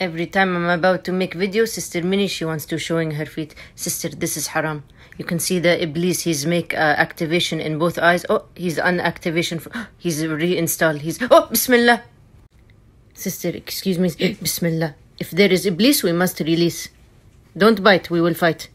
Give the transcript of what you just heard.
Every time I'm about to make video, Sister Minnie, she wants to showing her feet. Sister, this is haram. You can see the Iblis, he's make uh, activation in both eyes. Oh, he's unactivation. he's reinstalled. He's, oh, Bismillah. Sister, excuse me, Bismillah. If there is Iblis, we must release. Don't bite, we will fight.